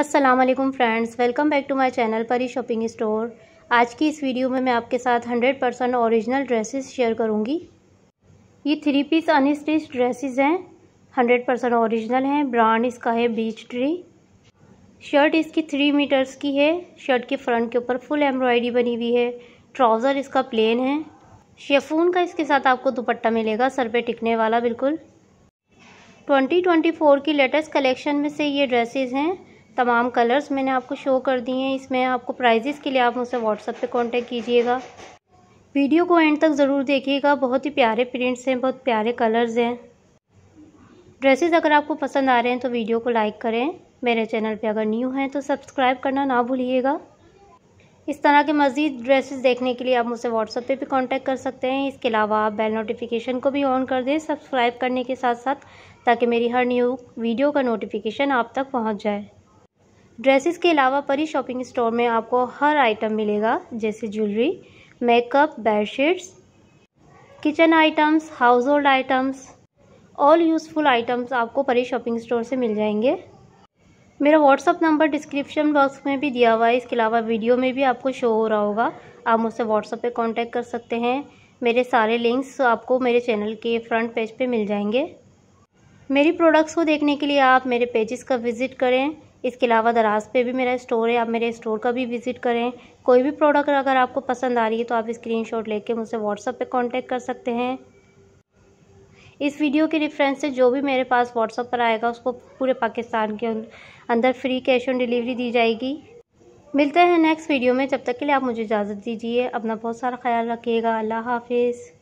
Aslam friends welcome back to my channel Pari shopping store आज की इस वीडियो में मैं आपके साथ 100 परसेंट औरिजिनल ड्रेसेस शेयर करूंगी ये थ्री पीस अनस्टिच ड्रेसेस हैं 100 परसेंट औरिजिनल हैं ब्रांड इसका है बीच ट्री शर्ट इसकी थ्री मीटर्स की है शर्ट के फ्रंट के ऊपर फुल एम्ब्रॉयडरी बनी हुई है ट्राउज़र इसका प्लेन है शेफून का इसके साथ आपको दुपट्टा मिलेगा सर पर टिकने वाला बिल्कुल 2024 की लेटेस्ट कलेक्शन में से ये ड्रेसेस हैं तमाम कलर्स मैंने आपको शो कर दिए हैं इसमें आपको प्राइजेस के लिए आप मुझसे व्हाट्सअप पे कांटेक्ट कीजिएगा वीडियो को एंड तक ज़रूर देखिएगा बहुत ही प्यारे प्रिंट्स हैं बहुत प्यारे कलर्स हैं ड्रेसेस अगर आपको पसंद आ रहे हैं तो वीडियो को लाइक करें मेरे चैनल पे अगर न्यू हैं तो सब्सक्राइब करना ना भूलिएगा इस तरह के मज़ीद ड्रेसेस देखने के लिए आप मुझसे व्हाट्सअप पे भी कांटेक्ट कर सकते हैं इसके अलावा आप बेल नोटिफिकेशन को भी ऑन कर दें सब्सक्राइब करने के साथ साथ ताकि मेरी हर न्यू वीडियो का नोटिफिकेशन आप तक पहुँच जाए ड्रेसेस के अलावा परी शॉपिंग स्टोर में आपको हर आइटम मिलेगा जैसे jewellery makeup bedsheets kitchen items household items all useful items आपको परी शॉपिंग स्टोर से मिल जाएंगे मेरा व्हाट्सअप नंबर डिस्क्रिप्शन बॉक्स में भी दिया हुआ है इसके अलावा वीडियो में भी आपको शो हो रहा होगा आप मुझसे व्हाट्सअप पे कांटेक्ट कर सकते हैं मेरे सारे लिंक्स आपको मेरे चैनल के फ्रंट पेज पे मिल जाएंगे मेरी प्रोडक्ट्स को देखने के लिए आप मेरे पेजेस का विज़िट करें इसके अलावा दराज पे भी मेरा स्टोर है आप मेरे स्टोर का भी विज़िट करें कोई भी प्रोडक्ट अगर आपको पसंद आ रही है तो आप स्क्रीनशॉट लेके मुझसे व्हाट्सअप पे कांटेक्ट कर सकते हैं इस वीडियो के रेफरेंस से जो भी मेरे पास व्हाट्सअप पर आएगा उसको पूरे पाकिस्तान के अं-, अंदर फ्री कैश ऑन डिलीवरी दी जाएगी मिलते हैं नेक्स्ट वीडियो में जब तक के लिए आप मुझे इजाज़त दीजिए अपना बहुत सारा ख्याल रखिएगा अल्लाह हाफिज़